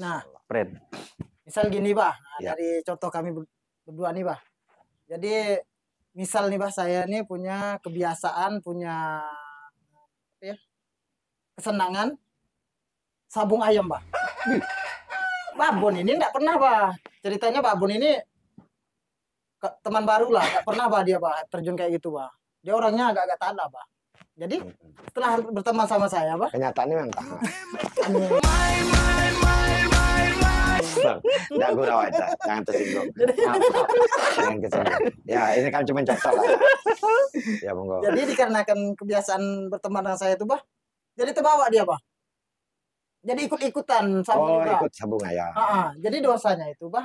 Nah, Pren. Misal gini, pak nah, ya. Dari contoh kami berdua nih, pak Jadi misal nih, pak saya ini punya kebiasaan, punya ya, kesenangan sabung ayam, Bah. Pak Bon ini enggak pernah, pak Ceritanya Pak Bon ini teman baru lah, enggak pernah, pak dia, pak terjun kayak gitu, pak Dia orangnya agak-agak tanda pak Jadi hmm. setelah berteman sama saya, Pak. Kenyataannya memang tanah kesel. Enggak, gurau aja, Jangan tersinggung. Jangan tersinggung. Ya, ini kan cuma contoh lah. Ya, monggo. Jadi dikarenakan kebiasaan berteman dengan saya itu, Bah, jadi terbawa dia, Bah. Jadi ikut-ikutan sambung. Oh, ikut sambung ya. Uh -uh. Jadi dosanya itu, Bah,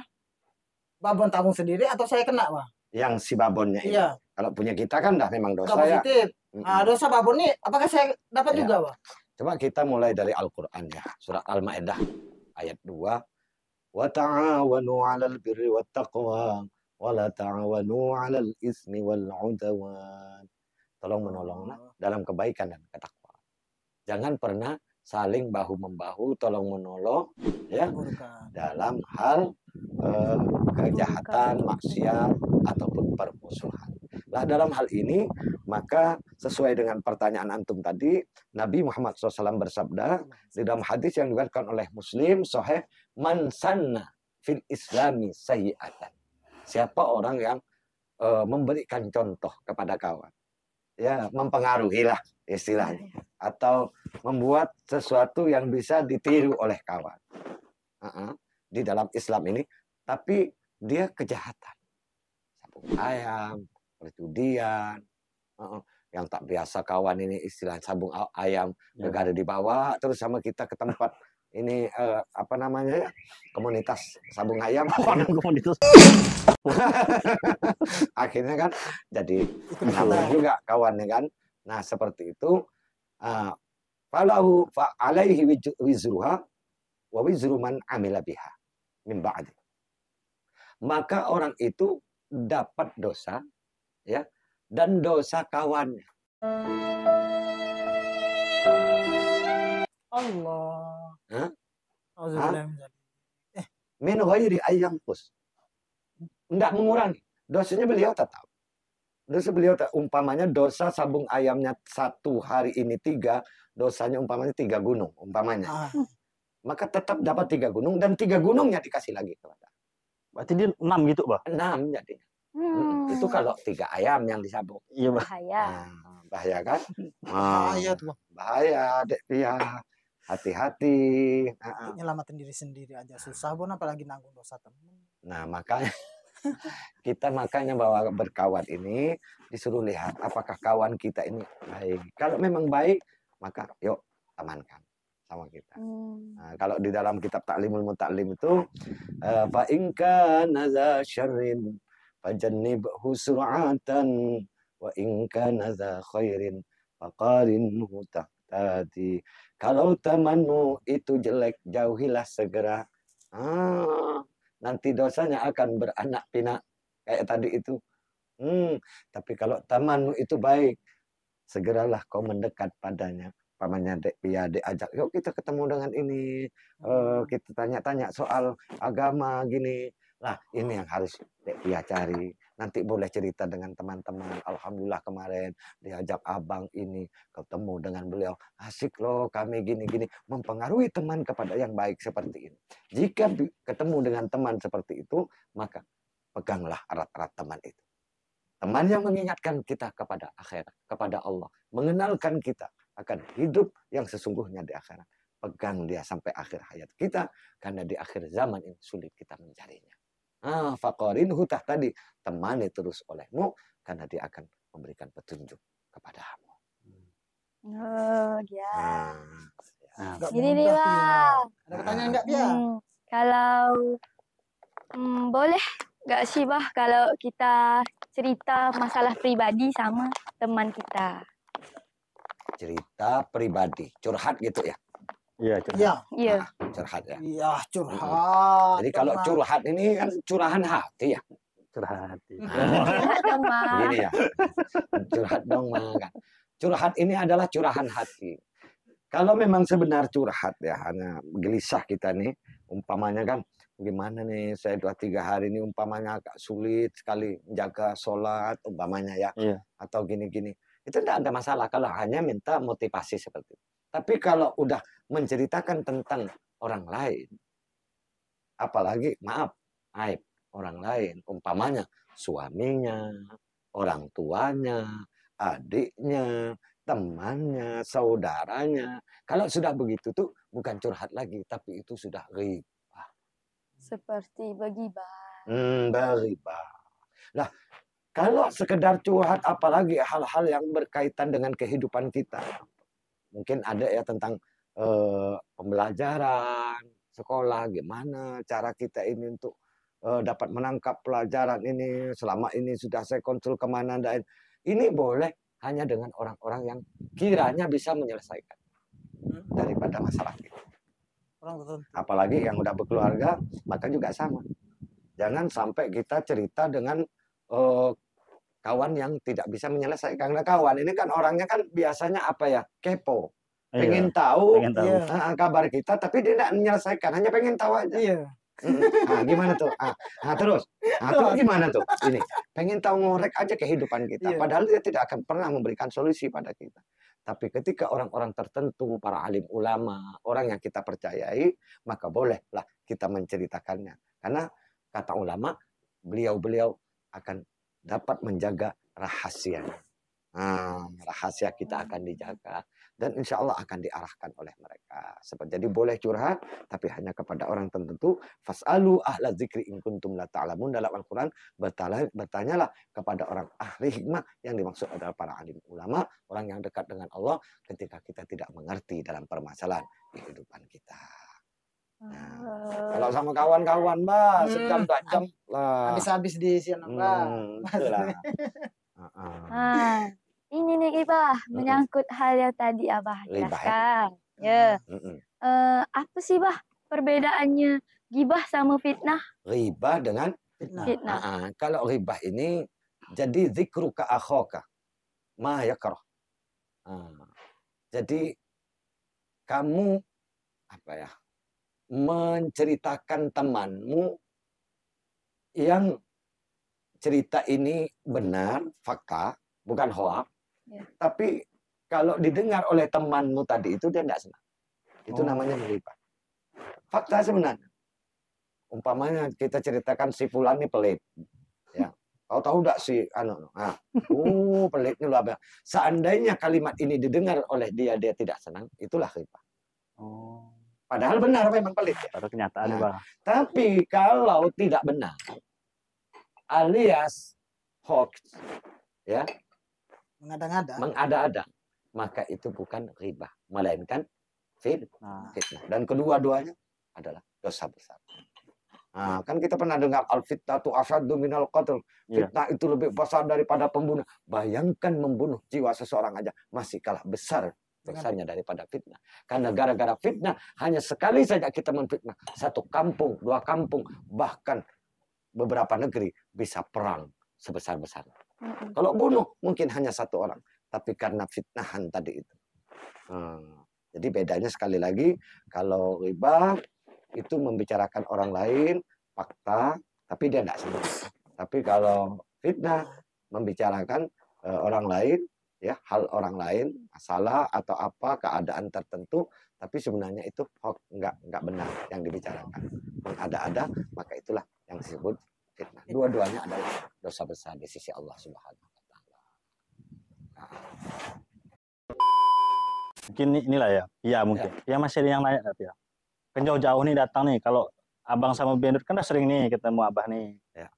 babon tabung sendiri atau saya kena, Bah? Yang si babonnya. Iya. Kalau punya kita kan dah memang dosa ya. positif. ya. Nah, dosa babon ini, apakah saya dapat ya. juga, Bah? Coba kita mulai dari Al-Quran ya. Surat Al-Ma'idah ayat 2 وتعاونوا على البر wa wala ta'awanu 'alal ismi wal 'udwan. Tolong menolong oh. dalam kebaikan dan ketakwaan. Jangan pernah saling bahu membahu tolong menolong ya dalam hal eh, kejahatan, maksiat ataupun permusuhan. Nah, dalam hal ini, maka sesuai dengan pertanyaan antum tadi, Nabi Muhammad SAW bersabda di dalam hadis yang dikeluarkan oleh Muslim, Soheh, man sanna fil islami sayyatan. Siapa orang yang uh, memberikan contoh kepada kawan? Ya, mempengaruhi lah istilahnya. Atau membuat sesuatu yang bisa ditiru oleh kawan. Uh -uh, di dalam Islam ini. Tapi dia kejahatan. ayam, perjudian, yang tak biasa kawan ini istilah sabung ayam negara ya. di bawah terus sama kita ke tempat ini uh, apa namanya ya, komunitas sabung ayam komunitas akhirnya kan jadi nambah juga kawannya kan nah seperti itu eh, falahu fa alaihi wizruha wa wizru man amila biha min ba'di maka orang itu dapat dosa ya dan dosa kawannya. Allah. Hah? Hah? Eh. Min ghairi ayam pus. Enggak mengurangi. Dosanya beliau tetap. Dosa beliau tetap. umpamanya dosa sabung ayamnya satu hari ini tiga, dosanya umpamanya tiga gunung umpamanya. Ah. Maka tetap dapat tiga gunung dan tiga gunungnya dikasih lagi kepada. Berarti dia enam gitu, Bah? Enam jadinya. Hmm. Itu kalau tiga ayam yang disambung Iya, bahaya. Nah, bahaya kan? Bahaya ah, tuh. Bahaya, Dek Pia. Hati-hati. Nah, nyelamatin diri sendiri aja ah. susah, pun apalagi nanggung dosa teman. Nah, makanya kita makanya bahwa berkawan ini disuruh lihat apakah kawan kita ini baik. Kalau memang baik, maka yuk amankan sama kita. Hmm. Nah, kalau di dalam kitab Taklimul Mutaklim itu fa in kana فجنبه سرعة وإن كان ذا خير فقارنه تحتاتي kalau temanmu itu jelek jauhilah segera ah, nanti dosanya akan beranak pinak kayak tadi itu hmm, tapi kalau temanmu itu baik segeralah kau mendekat padanya pamannya dek ya diajak yuk kita ketemu dengan ini uh, kita tanya-tanya soal agama gini Nah, ini yang harus dia cari. Nanti boleh cerita dengan teman-teman. Alhamdulillah kemarin diajak abang ini ketemu dengan beliau. Asik loh kami gini-gini. Mempengaruhi teman kepada yang baik seperti ini. Jika ketemu dengan teman seperti itu, maka peganglah erat-erat teman itu. Teman yang mengingatkan kita kepada akhirat, kepada Allah. Mengenalkan kita akan hidup yang sesungguhnya di akhirat. Pegang dia sampai akhir hayat kita, karena di akhir zaman ini sulit kita mencarinya. Ah, fakorin hutah tadi. Temani terus olehmu karena dia akan memberikan petunjuk kepadamu. Hmm. Oh, ya. Nah, nah Jadi nih, Bang. Ada pertanyaan enggak, dia? Hmm, kalau hmm, boleh enggak sih, Bah, kalau kita cerita masalah pribadi sama teman kita? Cerita pribadi, curhat gitu ya? Iya, iya curhat. Ya. Nah, curhat ya. Iya curhat. Jadi kalau curhat ini kan curahan hati ya. Curhat iya. hati. Nah, ya. Curhat dong ma. Curhat ini adalah curahan hati. Kalau memang sebenar curhat ya, hanya gelisah kita nih, umpamanya kan, gimana nih saya dua tiga hari ini umpamanya agak sulit sekali menjaga sholat umpamanya ya, iya. atau gini-gini. Itu tidak ada masalah kalau hanya minta motivasi seperti itu. Tapi kalau udah menceritakan tentang orang lain, apalagi maaf, aib orang lain, umpamanya suaminya, orang tuanya, adiknya, temannya, saudaranya. Kalau sudah begitu tuh bukan curhat lagi, tapi itu sudah riba. Seperti bah. Hmm, bergibah. Nah, kalau sekedar curhat apalagi hal-hal yang berkaitan dengan kehidupan kita, mungkin ada ya tentang uh, pembelajaran sekolah gimana cara kita ini untuk uh, dapat menangkap pelajaran ini selama ini sudah saya konsul kemana dan ini boleh hanya dengan orang-orang yang kiranya bisa menyelesaikan daripada masalah kita Apalagi yang udah berkeluarga, maka juga sama. Jangan sampai kita cerita dengan uh, kawan yang tidak bisa menyelesaikan karena kawan ini kan orangnya kan biasanya apa ya kepo iya, pengen iya, tahu, pengen tahu. Iya, kabar kita tapi dia tidak menyelesaikan hanya pengen tahu aja iya. Nah, gimana tuh? Ah, nah, terus, nah, terus gimana tuh? Ini pengen tahu ngorek aja kehidupan kita. iya. Padahal dia tidak akan pernah memberikan solusi pada kita. Tapi ketika orang-orang tertentu, para alim ulama, orang yang kita percayai, maka bolehlah kita menceritakannya. Karena kata ulama, beliau-beliau akan dapat menjaga rahasia, Hmm, rahasia kita akan dijaga dan insya Allah akan diarahkan oleh mereka. Seperti jadi boleh curhat tapi hanya kepada orang tertentu. Fasalu ahla zikri in kuntum la ta'lamun dalam Al-Qur'an bertanyalah kepada orang ahli hikmah yang dimaksud adalah para alim ulama, orang yang dekat dengan Allah ketika kita tidak mengerti dalam permasalahan kehidupan kita kalau sama kawan-kawan mbak hmm. sejam dua jam lah. Habis-habis di sini hmm, mbak. Hmm, itulah. Ah, ini nih Ibah menyangkut mm hal yang tadi Abah jelaskan. Hmm, ya. Mm uh, apa sih Bah perbedaannya gibah sama fitnah? Ribah dengan fitnah. fitnah. Uh, kalau ribah ini jadi zikruka akhoka ma yakrah. Uh, jadi kamu apa ya? menceritakan temanmu yang cerita ini benar, fakta, bukan hoax. Ya. Tapi kalau didengar oleh temanmu tadi itu dia tidak senang. Itu oh. namanya melipat. Fakta sebenarnya. Umpamanya kita ceritakan si Fulan ini pelit. Ya. Kau tahu tidak si anu? Nah, uh, pelitnya lu apa? Seandainya kalimat ini didengar oleh dia dia tidak senang, itulah kelipat Oh. Padahal benar memang pelit. Ya? Pada kenyataan, nah, Tapi kalau tidak benar alias hoax ya mengada-ngada mengada-ada maka itu bukan riba melainkan fitnah fitnah dan kedua-duanya adalah dosa besar Nah, kan kita pernah dengar al fitnatu asyaddu minal qatl. Iya. Fitnah itu lebih besar daripada pembunuh. Bayangkan membunuh jiwa seseorang aja masih kalah besar besarnya daripada fitnah. Karena gara-gara fitnah hanya sekali saja kita memfitnah. satu kampung, dua kampung, bahkan beberapa negeri bisa perang sebesar-besarnya. Mm-hmm. Kalau bunuh mungkin hanya satu orang, tapi karena fitnahan tadi itu. Hmm. Jadi bedanya sekali lagi kalau riba itu membicarakan orang lain fakta, tapi dia tidak sendiri. Tapi kalau fitnah membicarakan uh, orang lain ya hal orang lain, masalah atau apa keadaan tertentu, tapi sebenarnya itu hoax nggak nggak benar yang dibicarakan. ada ada maka itulah yang disebut fitnah. Dua-duanya adalah dosa besar di sisi Allah Subhanahu wa taala. Nah. Mungkin inilah ya. ya mungkin. Ya. ya masih ada yang tapi ya. Kan jauh-jauh nih datang nih kalau Abang sama Bendut kan udah sering nih ketemu Abah nih. Ya.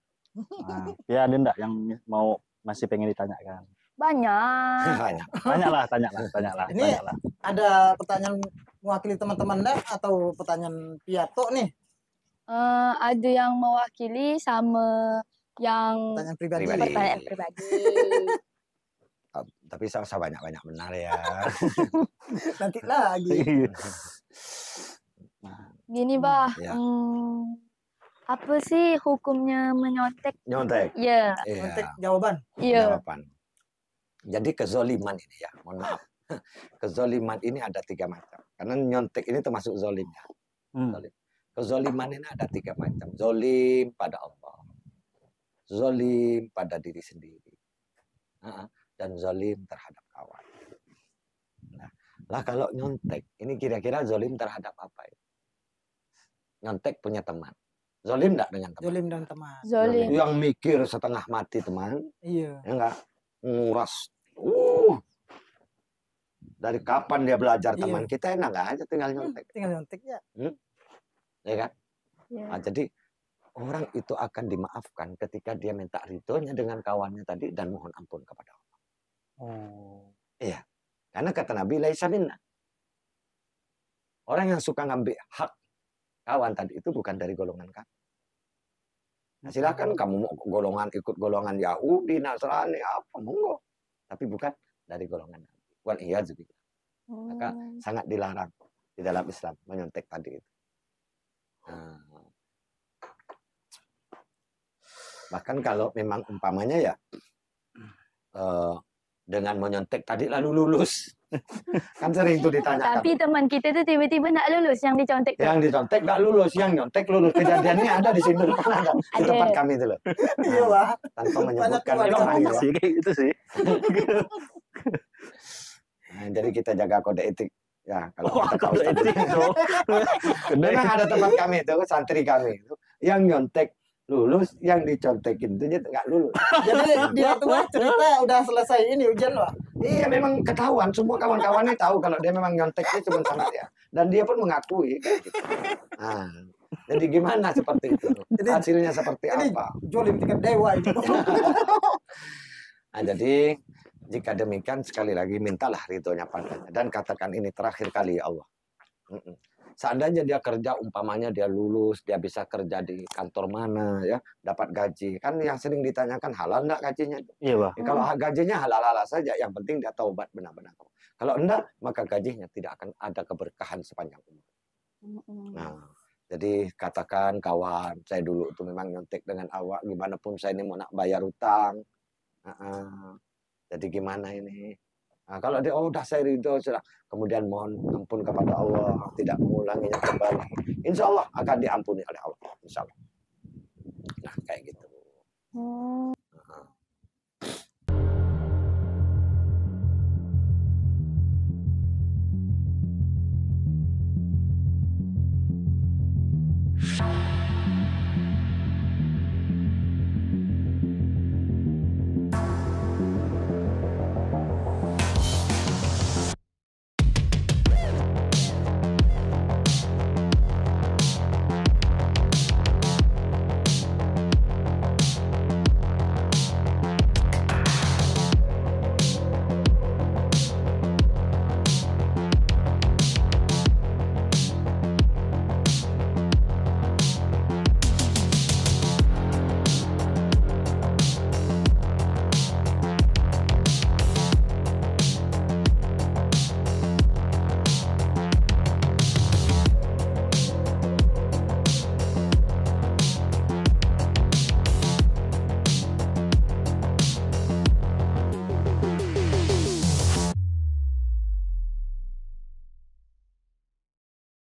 Nah, ya ada enggak yang mau masih pengen ditanyakan? Banyak. banyak. Banyak lah, tanyalah lah, Ini tanyalah. ada pertanyaan mewakili teman-teman deh atau pertanyaan Piato nih? Uh, ada yang mewakili sama yang pertanyaan pribadi. Pertanyaan pribadi. Tapi sama-sama banyak-banyak benar ya. Nanti lagi. Iya. Gini bah, ya. hmm, apa sih hukumnya menyontek? Nyontek. Iya. Yeah. Iya. jawaban. Yeah. Jawaban. Jadi kezoliman ini ya, mohon maaf. Kezoliman ini ada tiga macam. Karena nyontek ini termasuk zolim. ya hmm. Zolim. Kezoliman ini ada tiga macam. Zolim pada Allah. Zolim pada diri sendiri. Dan zolim terhadap kawan. Nah, lah kalau nyontek, ini kira-kira zolim terhadap apa ya? Nyontek punya teman. Zolim enggak dengan teman? Zolim dengan teman. Zolim. Yang mikir setengah mati teman. Iya. Ya enggak? nguras. Uh. Dari kapan dia belajar iya. teman iya. kita enak aja tinggal hmm, nyontek. Hmm, tinggal nyontek ya. Hmm? Ya kan? Ya. Nah, jadi orang itu akan dimaafkan ketika dia minta ridhonya dengan kawannya tadi dan mohon ampun kepada Allah. Oh. Iya. Karena kata Nabi laisa minna. Orang yang suka ngambil hak kawan tadi itu bukan dari golongan kami. Nah, silakan kamu mau golongan ikut golongan Yahudi, Nasrani, apa monggo. Tapi bukan dari golongan Nabi. Wal juga. Maka oh. sangat dilarang di dalam Islam menyontek tadi itu. Nah. bahkan kalau memang umpamanya ya eh, dengan menyontek tadi lalu lulus kan sering itu ditanya. Tapi kan. teman kita itu tiba-tiba nak lulus yang dicontek. Yang dicontek nggak lulus, yang nyontek lulus. Kejadiannya ada di sini di kan, tempat kami itu loh. Iya lah. Tanpa menyebutkan itu sih, itu sih. nah, jadi kita jaga kode etik. Ya, kalau oh, kode etik itu. Memang ada tempat kami itu, santri kami itu yang nyontek lulus yang dicontekin itu nggak lulus. Jadi dia tuh cerita udah selesai ini ujian loh Iya memang ketahuan, semua kawan-kawannya tahu kalau dia memang nyonteknya cuma sama dia. Dan dia pun mengakui. Gitu. Nah, jadi gimana seperti itu? Jadi, Hasilnya seperti jadi, apa? Jolim tingkat dewa itu. nah, jadi jika demikian sekali lagi mintalah ridhonya padanya dan katakan ini terakhir kali ya Allah. Seandainya dia kerja, umpamanya dia lulus, dia bisa kerja di kantor mana, ya, dapat gaji. Kan yang sering ditanyakan halal enggak gajinya? Iya, Pak. Ya, kalau gajinya halal-halal saja, yang penting dia taubat benar-benar. Kalau enggak, maka gajinya tidak akan ada keberkahan sepanjang umur. Nah, jadi katakan kawan, saya dulu itu memang nyontek dengan awak, gimana pun saya ini mau nak bayar utang. Uh -uh. Jadi gimana ini? Nah, kalau dia oh, sudah saya ridho sudah kemudian mohon ampun kepada Allah tidak mengulanginya kembali insya Allah akan diampuni oleh Allah insya Allah nah kayak gitu hmm.